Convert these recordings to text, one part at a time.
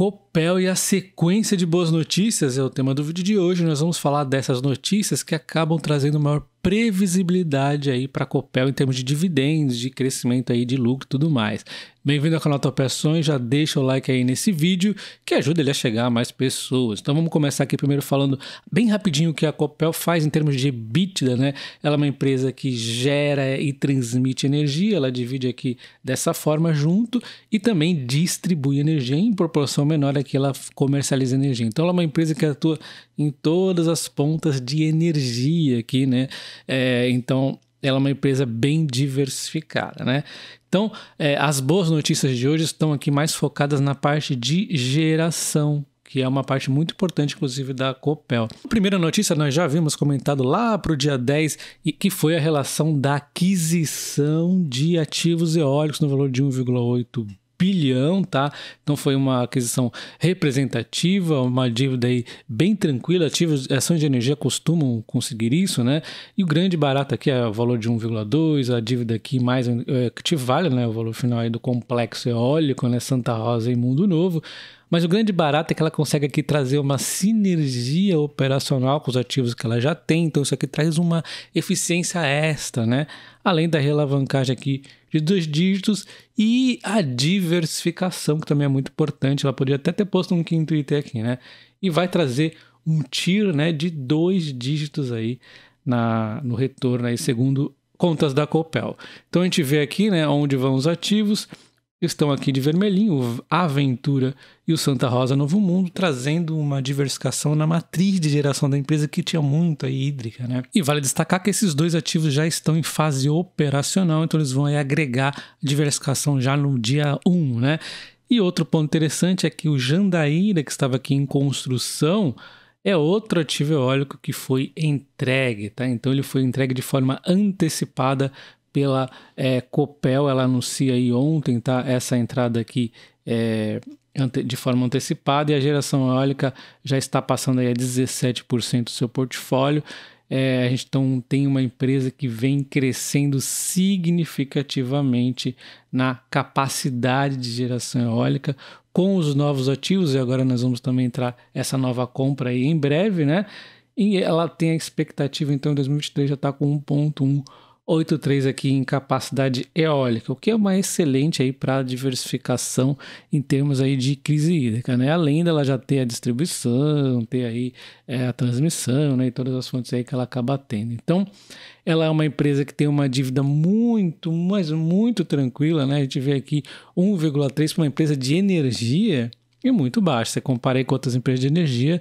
Hope papel e a sequência de boas notícias é o tema do vídeo de hoje. Nós vamos falar dessas notícias que acabam trazendo maior previsibilidade aí para a Copel em termos de dividendos, de crescimento aí de lucro e tudo mais. Bem-vindo ao canal Top já deixa o like aí nesse vídeo que ajuda ele a chegar a mais pessoas. Então vamos começar aqui primeiro falando bem rapidinho o que a Copel faz em termos de EBITDA, né? Ela é uma empresa que gera e transmite energia, ela divide aqui dessa forma junto e também distribui energia em proporção menor área é que ela comercializa energia. Então, ela é uma empresa que atua em todas as pontas de energia aqui, né? É, então, ela é uma empresa bem diversificada, né? Então, é, as boas notícias de hoje estão aqui mais focadas na parte de geração, que é uma parte muito importante, inclusive, da Copel. A primeira notícia nós já vimos comentado lá para o dia 10, e que foi a relação da aquisição de ativos eólicos no valor de 1,8 bilhão, tá? Então foi uma aquisição representativa, uma dívida aí bem tranquila. Ativos, é, ações de energia costumam conseguir isso, né? E o grande barato aqui é o valor de 1,2, a dívida aqui mais é, que te vale, né? O valor final aí do complexo eólico, né? Santa Rosa e Mundo Novo. Mas o grande barato é que ela consegue aqui trazer uma sinergia operacional com os ativos que ela já tem, então isso aqui traz uma eficiência extra, né? Além da relavancagem aqui de dois dígitos e a diversificação, que também é muito importante. Ela poderia até ter posto um quinto item aqui, né? E vai trazer um tiro né, de dois dígitos aí na, no retorno, aí, segundo contas da Copel. Então a gente vê aqui né, onde vão os ativos estão aqui de vermelhinho, a Aventura e o Santa Rosa Novo Mundo, trazendo uma diversificação na matriz de geração da empresa que tinha muito aí hídrica, né? E vale destacar que esses dois ativos já estão em fase operacional, então eles vão agregar diversificação já no dia 1, né? E outro ponto interessante é que o Jandaíra, que estava aqui em construção, é outro ativo eólico que foi entregue, tá? Então ele foi entregue de forma antecipada pela é, Copel, ela anuncia aí ontem, tá? Essa entrada aqui é, de forma antecipada e a geração eólica já está passando aí a 17% do seu portfólio. É, a gente então tem uma empresa que vem crescendo significativamente na capacidade de geração eólica com os novos ativos, e agora nós vamos também entrar essa nova compra aí em breve, né? E ela tem a expectativa, então, em 2023 já está com 1,1 8.3 aqui em capacidade eólica, o que é uma excelente aí para diversificação em termos aí de crise hídrica, né? Além dela já ter a distribuição, ter aí é, a transmissão, né? E todas as fontes aí que ela acaba tendo. Então, ela é uma empresa que tem uma dívida muito, mas muito tranquila, né? A gente vê aqui 1,3 para uma empresa de energia é muito baixo. Você comparei com outras empresas de energia,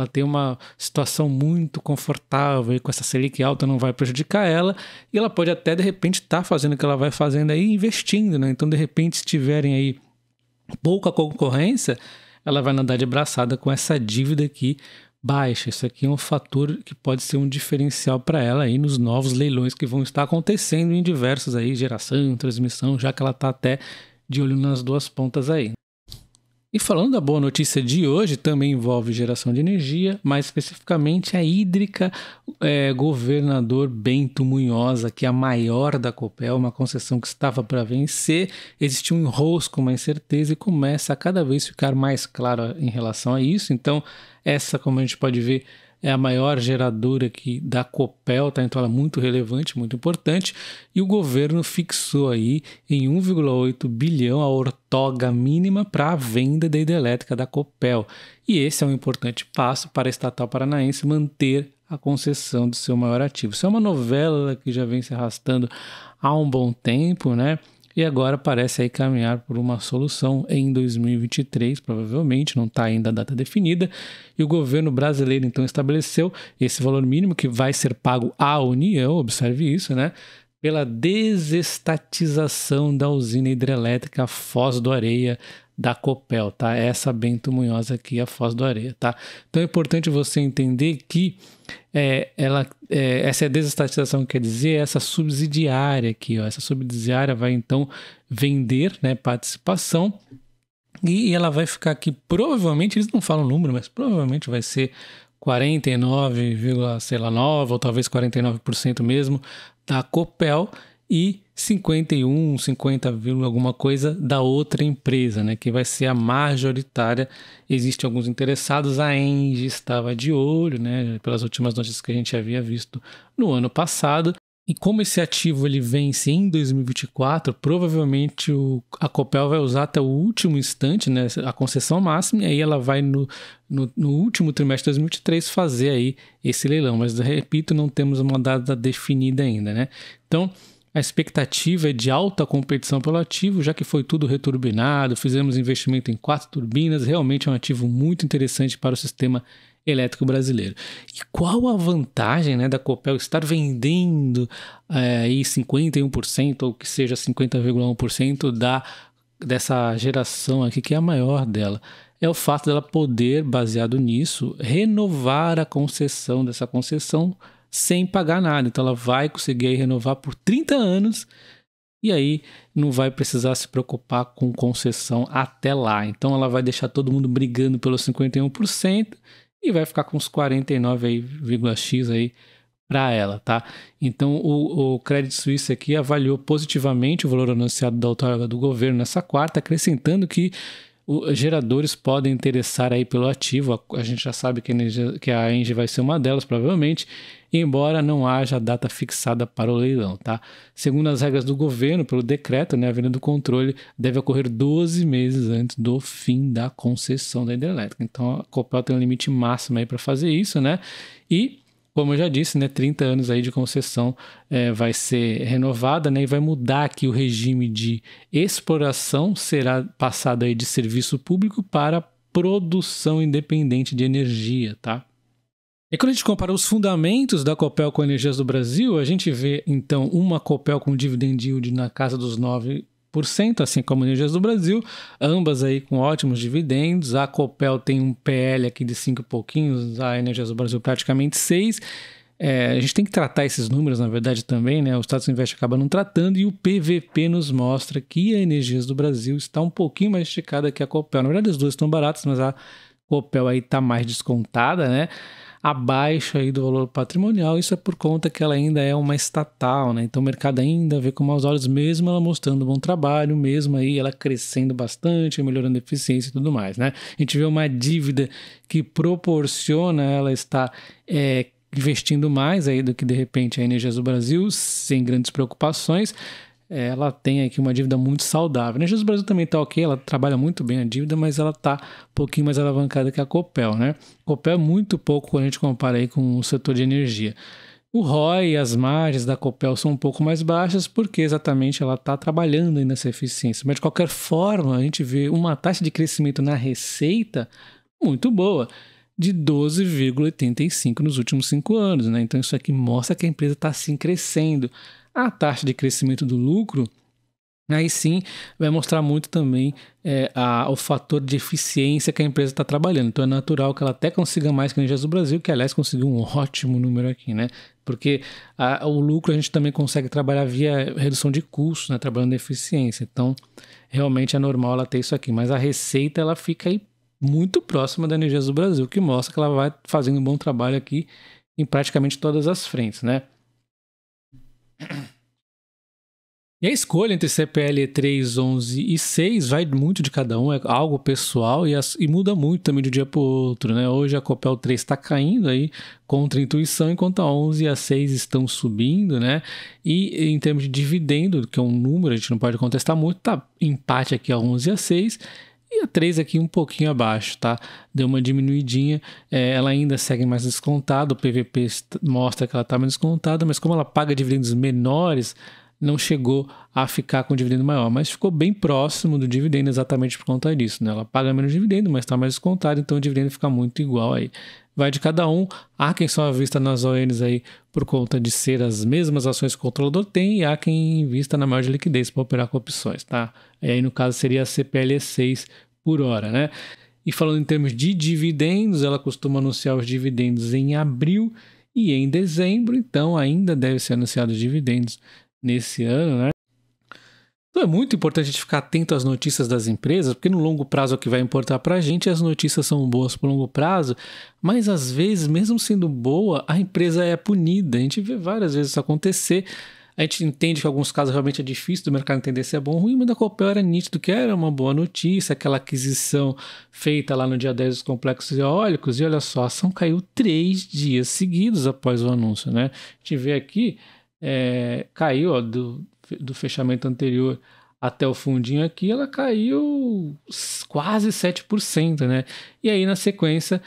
ela tem uma situação muito confortável e com essa Selic alta não vai prejudicar ela, e ela pode até de repente estar tá fazendo o que ela vai fazendo aí, investindo, né? Então, de repente, se tiverem aí pouca concorrência, ela vai nadar de braçada com essa dívida aqui baixa. Isso aqui é um fator que pode ser um diferencial para ela aí nos novos leilões que vão estar acontecendo em diversos aí, geração, transmissão, já que ela está até de olho nas duas pontas aí. E falando da boa notícia de hoje, também envolve geração de energia, mais especificamente a hídrica é, Governador Bento Munhosa, que é a maior da Copel, uma concessão que estava para vencer. Existe um enrosco, uma incerteza, e começa a cada vez ficar mais claro em relação a isso. Então, essa, como a gente pode ver, é a maior geradora que, da Copel, tá? então ela é muito relevante, muito importante, e o governo fixou aí em 1,8 bilhão a ortoga mínima para a venda da hidrelétrica da Copel. E esse é um importante passo para a estatal paranaense manter a concessão do seu maior ativo. Isso é uma novela que já vem se arrastando há um bom tempo, né? e agora parece aí caminhar por uma solução em 2023, provavelmente, não está ainda a data definida, e o governo brasileiro então estabeleceu esse valor mínimo que vai ser pago à União, observe isso, né? Pela desestatização da usina hidrelétrica Foz do Areia da Copel, tá? Essa Bento Munhoz aqui, a Foz do Areia, tá? Então é importante você entender que é, ela, é, essa é desestatização quer dizer essa subsidiária aqui, ó. Essa subsidiária vai então vender, né, participação e ela vai ficar aqui, provavelmente, eles não falam o número, mas provavelmente vai ser sei lá, 49,9 ou talvez 49% mesmo da Copel e 51, 50, alguma coisa da outra empresa, né, que vai ser a majoritária. Existem alguns interessados, a Engie estava de olho, né, pelas últimas notícias que a gente havia visto no ano passado. E como esse ativo ele vence em 2024, provavelmente o, a Copel vai usar até o último instante, né, a concessão máxima, e aí ela vai no, no, no último trimestre de 2023 fazer aí esse leilão. Mas, repito, não temos uma data definida ainda, né? Então, a expectativa é de alta competição pelo ativo, já que foi tudo returbinado, fizemos investimento em quatro turbinas, realmente é um ativo muito interessante para o sistema elétrico brasileiro. E qual a vantagem né, da Copel estar vendendo é, aí 51%, ou que seja 50,1% da dessa geração aqui, que é a maior dela? É o fato dela poder, baseado nisso, renovar a concessão dessa concessão sem pagar nada. Então ela vai conseguir renovar por 30 anos e aí não vai precisar se preocupar com concessão até lá. Então ela vai deixar todo mundo brigando pelos 51% e vai ficar com os 49,x aí para ela, tá? Então o, o Credit Suisse aqui avaliou positivamente o valor anunciado da outorga do governo nessa quarta, acrescentando que os geradores podem interessar aí pelo ativo. A, gente já sabe que a, Enge que a Engie vai ser uma delas, provavelmente, embora não haja data fixada para o leilão. Tá? Segundo as regras do governo, pelo decreto, né, a venda do controle deve ocorrer 12 meses antes do fim da concessão da hidrelétrica. Então a Copel tem um limite máximo aí para fazer isso, né? E como eu já disse, né, 30 anos aí de concessão é, vai ser renovada né, e vai mudar que o regime de exploração, será passado aí de serviço público para produção independente de energia, tá? E quando a gente compara os fundamentos da Copel com Energias do Brasil, a gente vê então uma Copel com dividend yield na casa dos nove assim como a Energias do Brasil, ambas aí com ótimos dividendos. A Copel tem um PL aqui de 5 pouquinhos, a Energias do Brasil praticamente 6. É, a gente tem que tratar esses números, na verdade, também, né? O Status Invest acaba não tratando e o PVP nos mostra que a Energias do Brasil está um pouquinho mais esticada que a Copel. Na verdade, as duas estão baratas, mas a Copel aí está mais descontada, né? abaixo aí do valor patrimonial, isso é por conta que ela ainda é uma estatal, né? Então o mercado ainda vê com maus olhos, mesmo ela mostrando bom trabalho, mesmo aí ela crescendo bastante, melhorando a eficiência e tudo mais, né? A gente vê uma dívida que proporciona ela estar é, investindo mais aí do que de repente a Energia do Brasil, sem grandes preocupações, ela tem aqui uma dívida muito saudável. A né? Justiça do Brasil também está ok, ela trabalha muito bem a dívida, mas ela está um pouquinho mais alavancada que a Copel, né? Copel é muito pouco quando a gente compara aí com o setor de energia. O ROI e as margens da Copel são um pouco mais baixas porque exatamente ela está trabalhando aí nessa eficiência. Mas de qualquer forma, a gente vê uma taxa de crescimento na receita muito boa de 12,85 nos últimos cinco anos, né? Então isso aqui mostra que a empresa está sim crescendo. A taxa de crescimento do lucro, aí sim vai mostrar muito também é, a, o fator de eficiência que a empresa está trabalhando. Então é natural que ela até consiga mais que a Energias do Brasil, que aliás conseguiu um ótimo número aqui, né? Porque a, o lucro a gente também consegue trabalhar via redução de custos, né? Trabalhando eficiência. Então realmente é normal ela ter isso aqui. Mas a receita ela fica aí muito próxima da Energias do Brasil, que mostra que ela vai fazendo um bom trabalho aqui em praticamente todas as frentes, né? E a escolha entre CPL 3, 11 e 6 vai muito de cada um, é algo pessoal e, as, e muda muito também de um dia para o outro. Né? Hoje a Copel 3 está caindo aí contra a intuição, enquanto a 11 e a 6 estão subindo. né? E em termos de dividendo, que é um número, a gente não pode contestar muito, está empate aqui a 11 e a 6 e a 3 aqui um pouquinho abaixo, tá? Deu uma diminuidinha, é, ela ainda segue mais descontada, o PVP mostra que ela está mais descontada, mas como ela paga dividendos menores, não chegou a ficar com um dividendo maior, mas ficou bem próximo do dividendo exatamente por conta disso. Né? Ela paga menos dividendo, mas está mais descontado, então o dividendo fica muito igual aí. Vai de cada um. Há quem só invista nas ONs aí por conta de ser as mesmas ações que o controlador tem, e há quem invista na maior de liquidez para operar com opções, tá? E aí, no caso, seria a CPL6 por hora, né? E falando em termos de dividendos, ela costuma anunciar os dividendos em abril e em dezembro, então ainda deve ser anunciados dividendos nesse ano, né? Então é muito importante a gente ficar atento às notícias das empresas, porque no longo prazo é o que vai importar para a gente, as notícias são boas para longo prazo, mas às vezes, mesmo sendo boa, a empresa é punida. A gente vê várias vezes isso acontecer. A gente entende que em alguns casos realmente é difícil do mercado entender se é bom ou ruim, mas da Copel era nítido que era uma boa notícia, aquela aquisição feita lá no dia 10 dos complexos eólicos, e olha só, a ação caiu três dias seguidos após o anúncio, né? A gente vê aqui é, caiu ó, do, do fechamento anterior até o fundinho aqui, ela caiu quase 7%, né? E aí, na sequência,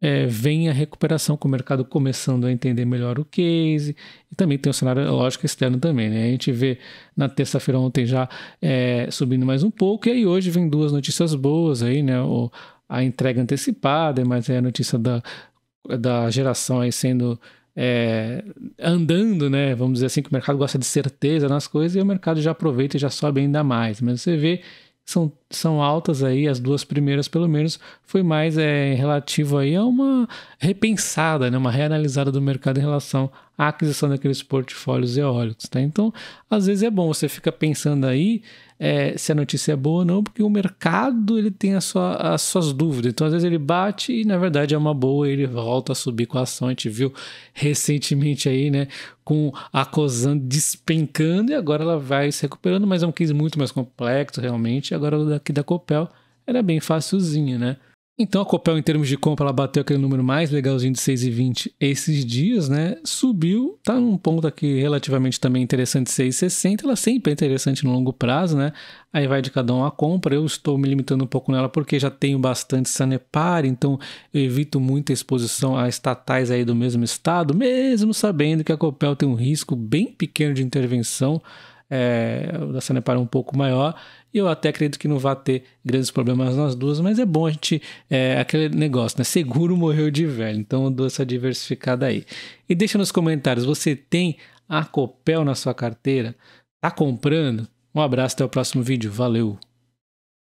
é, vem a recuperação, com o mercado começando a entender melhor o case, e também tem o cenário é lógico externo também, né? A gente vê na terça-feira ontem já é, subindo mais um pouco, e aí hoje vem duas notícias boas aí, né? O, a entrega antecipada, mas é a notícia da, da geração aí sendo é, andando, né? Vamos dizer assim, que o mercado gosta de certeza nas coisas e o mercado já aproveita e já sobe ainda mais. Mas você vê são, são altas aí, as duas primeiras pelo menos, foi mais é, relativo aí a uma repensada, né, uma reanalisada do mercado em relação a aquisição daqueles portfólios eólicos. Tá? Então, às vezes é bom você fica pensando aí é, se a notícia é boa ou não, porque o mercado ele tem sua, as suas dúvidas. Então, às vezes ele bate e, na verdade, é uma boa, ele volta a subir com a ação. A gente viu recentemente aí, né, com a Cosan despencando e agora ela vai se recuperando, mas é um case muito mais complexo realmente. Agora, daqui da Copel, era bem facilzinho, né? Então a Copel, em termos de compra, ela bateu aquele número mais legalzinho de 6,20 esses dias, né? Subiu, tá num ponto aqui relativamente também interessante, 6,60. Ela é sempre é interessante no longo prazo, né? Aí vai de cada um a compra. Eu estou me limitando um pouco nela porque já tenho bastante Sanepar, então eu evito muita exposição a estatais aí do mesmo estado, mesmo sabendo que a Copel tem um risco bem pequeno de intervenção é, da Sanepar é um pouco maior. e Eu até acredito que não vai ter grandes problemas nas duas, mas é bom a gente. É, aquele negócio, né? Seguro morreu de velho, então eu dou essa diversificada aí. E deixa nos comentários: você tem a Copel na sua carteira? Tá comprando? Um abraço, até o próximo vídeo. Valeu!